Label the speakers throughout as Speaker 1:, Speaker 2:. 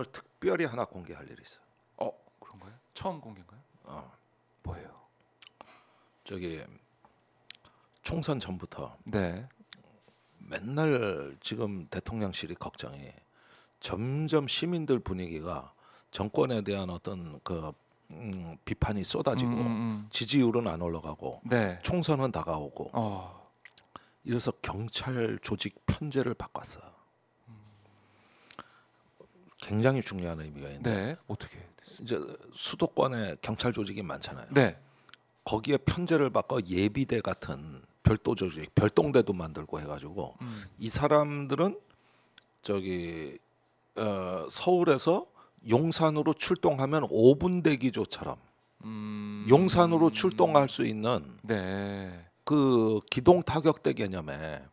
Speaker 1: 오늘 특별히 하나 공개할 일이 있어. 어 그런가요? 처음 공개인가요? 어 뭐예요? 저기 총선 전부터 네. 맨날 지금 대통령실이 걱정이 점점 시민들 분위기가 정권에 대한 어떤 그 음, 비판이 쏟아지고 음음. 음, 음. 지지율은 안 올라가고 네. 총선은 다가오고 어. 이래서 경찰 조직 편제를 바꿨어. 굉장히 중요한 의미가 있는데 네. 어떻게 됐습니 이제 수도권에 경찰 조직이 많잖아요. 네. 거기에 편제를 바꿔 예비대 같은 별도 조직, 별동대도 만들고 해가지고 음. 이 사람들은 저기 어, 서울에서 용산으로 출동하면 5분 대기조처럼 음. 용산으로 출동할 수 있는 네. 그 기동 타격대 개념의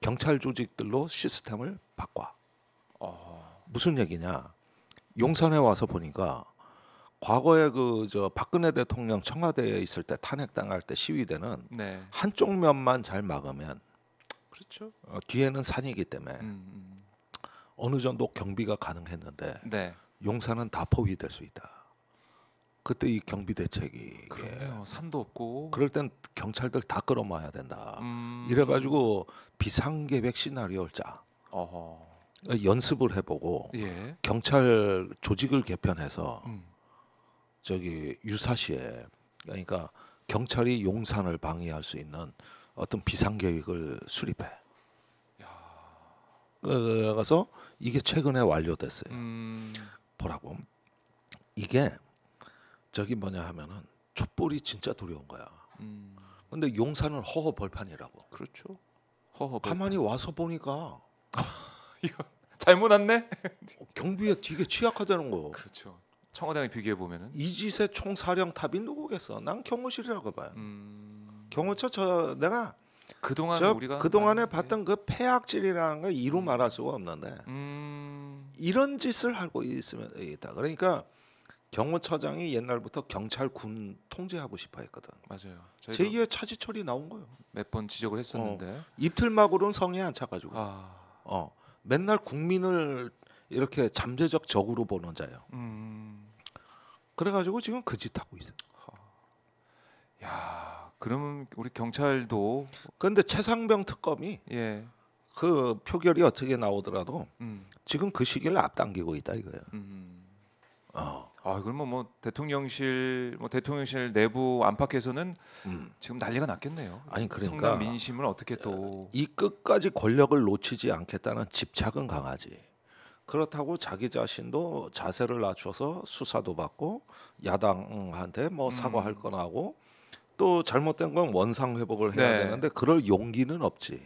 Speaker 1: 경찰 조직들로 시스템을 바꿔. 무슨 얘기냐? 용산에 와서 보니까 과거에 그 저 박근혜 대통령 청와대에 있을 때 탄핵당할 때 시위대는 네. 한쪽 면만 잘 막으면 그렇죠. 어, 뒤에는 산이기 때문에 음, 음. 어느 정도 경비가 가능했는데 네. 용산은 다 포위될 수 있다. 그때 이 경비 대책이
Speaker 2: 그러요 산도 없고
Speaker 1: 그럴 땐 경찰들 다 끌어모아야 된다. 음. 이래가지고 비상계획 시나리오를 짜.
Speaker 2: 어허.
Speaker 1: 연습을 해보고 예. 경찰 조직을 개편해서 음. 저기 유사시에 그러니까 경찰이 용산을 방해할 수 있는 어떤 비상 계획을 수립해. 야. 그래서 이게 최근에 완료됐어요. 음. 보라고 이게 저기 뭐냐 하면은 촛불이 진짜 두려운 거야. 음. 근데 용산은 허허벌판이라고. 그렇죠. 허허. 가만히 와서 보니까 잘못 왔네. 어, 경비가 되게 취약하다는 거. 그렇죠.
Speaker 2: 청와대랑 비교해 보면은
Speaker 1: 이지세 총사령탑이 누구겠어? 난 경호실이라고 봐요. 음... 경호처 저 내가 그동안 우리가 그동안에 봤던 그 폐악질이라는 거 이루 음. 말할 수가 없는데 음... 이런 짓을 하고 있으면 있다. 그러니까 경호처장이 옛날부터 경찰 군 통제하고 싶어 했거든.
Speaker 2: 맞아요. 제2의
Speaker 1: 차지철이 나온 거예요. 몇 번 지적을 했었는데 어. 입틀막으로는 성에 안 차가지고. 아... 어. 맨날 국민을 이렇게 잠재적 적으로 보는 자예요. 음.
Speaker 2: 그래가지고 지금 그 짓 하고 있어. 요 야, 그러면 우리
Speaker 1: 경찰도.
Speaker 2: 그런데 최상병 특검이
Speaker 1: 예. 그 표결이 어떻게 나오더라도 음. 지금 그 시기를 앞당기고 있다 이거예요.
Speaker 2: 음. 어. 아, 그러면 뭐 대통령실 뭐 대통령실 내부 안팎에서는 음. 지금 난리가 났겠네요. 아니 그러니까 성남 민심을 어떻게 또 이
Speaker 1: 끝까지 권력을 놓치지 않겠다는 집착은 강하지. 그렇다고 자기 자신도 자세를 낮춰서 수사도 받고 야당한테 뭐 음. 사과할 음. 건 하고 또 잘못된 건 원상 회복을 해야 네. 되는데 그럴 용기는 없지.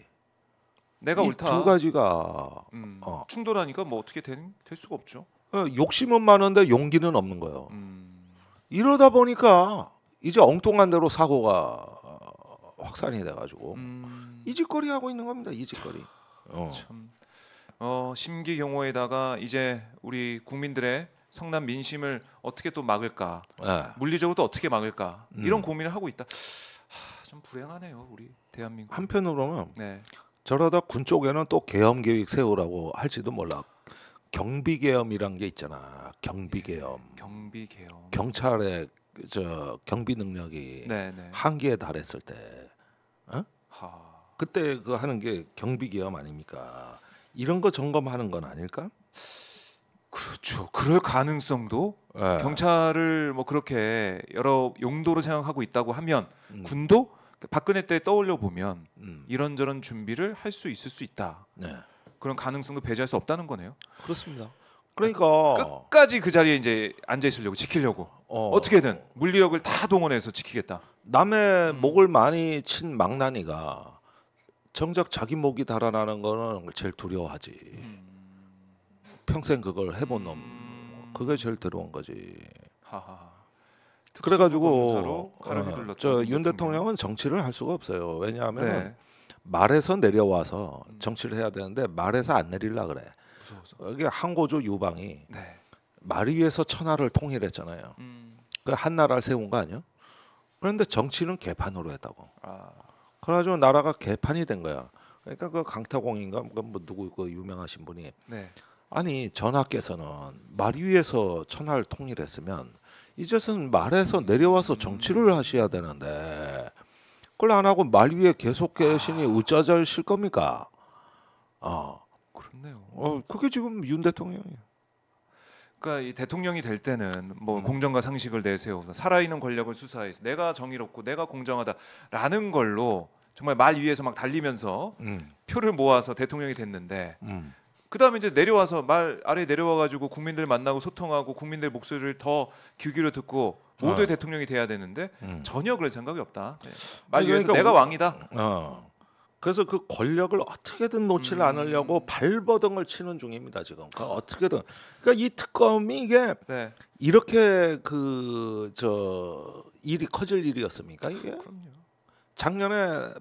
Speaker 1: 내가 옳다. 두 가지가
Speaker 2: 음. 어. 충돌하니까 뭐 어떻게 된, 될 수가 없죠.
Speaker 1: 어, 욕심은 많은데 용기는 없는 거예요. 음. 이러다 보니까 이제 엉뚱한 대로 사고가 확산이 돼가지고 음. 이 짓거리 하고 있는 겁니다.
Speaker 2: 이 짓거리. 어. 어, 심기경호에다가 이제 우리 국민들의 성남 민심을 어떻게 또 막을까, 네. 예. 물리적으로 또 어떻게 막을까 음. 이런 고민을 하고 있다. 하, 좀 불행하네요, 우리 대한민국. 한편으로는 네.
Speaker 1: 저러다 군 쪽에는 또 계엄 계획 세우라고 할지도 몰라. 경비계엄이란 게 있잖아. 경비계엄. 예, 경비계엄. 경찰의 저 경비 능력이 네네. 네. 한계에 달했을 때,
Speaker 2: 어? 하...
Speaker 1: 그때 그 하는 게
Speaker 2: 경비계엄 아닙니까? 이런 거 점검하는 건 아닐까? 그렇죠. 그럴 가능성도 네. 경찰을 뭐 그렇게 여러 용도로 생각하고 있다고 하면 음. 군도 박근혜 때 떠올려 보면 음. 이런저런 준비를 할 수 있을 수 있다. 네. 그런 가능성도 배제할 수 없다는 거네요. 그렇습니다. 그러니까 끝까지 그 자리에 이제 앉아 있으려고 지키려고 어. 어떻게든 물리력을 다 동원해서
Speaker 1: 지키겠다. 남의 음. 목을 많이 친 망나니가 정작 자기 목이 달아나는 거는 제일 두려워하지. 음. 평생 그걸 해본 놈 음. 그게 제일 두려운 거지. 하하. 그래가지고 어, 저윤 대통령은 정치를 할 수가 없어요. 왜냐하면 네. 말에서 내려와서 음. 정치를 해야 되는데 말에서 안 내릴라 그래. 무서워서. 이게 항고조 유방이 네. 말 위에서 천하를 통일했잖아요. 음. 그한 나라를 세운 거 아니야? 그런데 정치는 개판으로 했다고. 아. 그래가지고 나라가 개판이 된 거야. 그러니까 그 강타공인가 뭐 누구 그 유명하신 분이 네. 아니 전하께서는 말 위에서 천하를 통일했으면 이제는 말에서 내려와서 정치를 음. 하셔야 되는데 그걸 안 하고 말 위에 계속 계시니 아. 어쩌잘 실 겁니까?
Speaker 2: 어. 그렇네요. 어, 그게 지금 윤 대통령이에요. 그러니까 이 대통령이 될 때는 뭐 음. 공정과 상식을 내세워서 살아있는 권력을 수사해서 내가 정의롭고 내가 공정하다라는 걸로 정말 말 위에서 막 달리면서 음. 표를 모아서 대통령이 됐는데 음. 그다음에 이제 내려와서 말 아래 내려와 가지고 국민들 만나고 소통하고 국민들 목소리를 더귀기로 듣고 모두의 어. 대통령이 돼야 되는데 음. 전혀 그럴 생각이 없다. 네. 말 그러니까 내가 왕이다.
Speaker 1: 어. 그래서 그 권력을 어떻게든 놓치를 않으려고 음. 발버둥을 치는 중입니다 지금. 그니까 어떻게든. 그러니까 이 특검이 이게 네. 이렇게 그 저 일이 커질 일이었습니까 이게? 그럼요. 작년에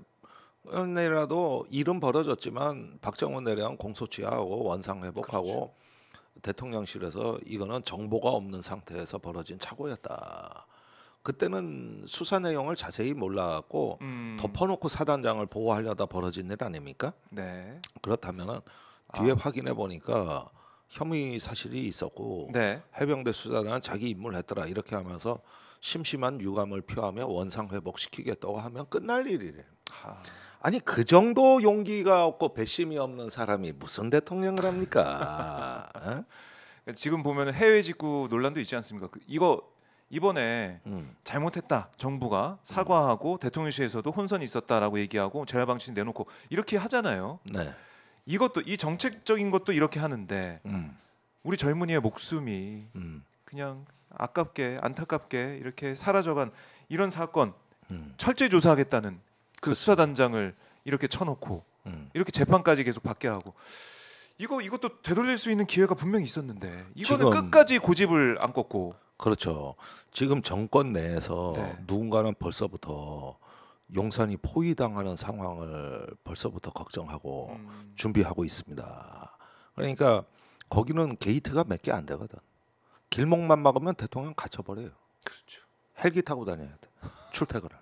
Speaker 1: 박정원이라도 일은 벌어졌지만 박정원 내려온 공소취하고 하 원상 회복하고 그렇죠. 대통령실에서 이거는 정보가 없는 상태에서 벌어진 착오였다. 그때는 수사 내용을 자세히 몰라갖고 음. 덮어놓고 사단장을 보호하려다 벌어진 일 아닙니까? 네. 그렇다면은 아. 뒤에 아. 확인해 보니까 혐의 사실이 있었고 네. 해병대 수사단은 자기 임무했더라 이렇게 하면서 심심한 유감을 표하며 원상 회복시키겠다고 하면 끝날 일이래. 아니 그 정도 용기가
Speaker 2: 없고 배심이 없는 사람이 무슨 대통령을 합니까? 어? 지금 보면 해외 직구 논란도 있지 않습니까? 그 이거 이번에 음. 잘못했다 정부가 사과하고 음. 대통령실에서도 혼선이 있었다라고 얘기하고 재활 방침 내놓고 이렇게 하잖아요. 네. 이것도 이 정책적인 것도 이렇게 하는데 음. 우리 젊은이의 목숨이 음. 그냥 아깝게 안타깝게 이렇게 사라져간 이런 사건 음. 철저히 조사하겠다는 그 수사단장을 이렇게 쳐놓고 음. 이렇게 재판까지 계속 받게 하고 이거 이것도 되돌릴 수 있는 기회가 분명히 있었는데 이거는 끝까지
Speaker 1: 고집을 안 꺾고 그렇죠. 지금 정권 내에서 네. 누군가는 벌써부터 용산이 포위당하는 상황을 벌써부터 걱정하고 음. 준비하고 있습니다. 그러니까 거기는 게이트가 몇 개 안 되거든. 길목만 막으면 대통령 갇혀버려요. 그렇죠. 헬기 타고 다녀야 돼. 출퇴근을.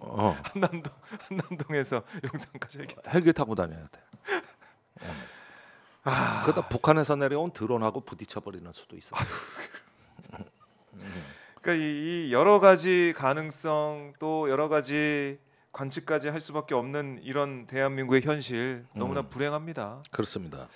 Speaker 1: 어. 한남동 한남동에서
Speaker 2: 용산까지
Speaker 1: 헬기 타고 다녀야 돼. 어. 아. 그다 북한에서 내려온 드론하고 부딪혀 버리는 수도 있어.
Speaker 2: 그러니까 이, 이 여러 가지 가능성 또 여러 가지 관측까지 할 수밖에 없는 이런 대한민국의 현실 너무나 음. 불행합니다.
Speaker 1: 그렇습니다.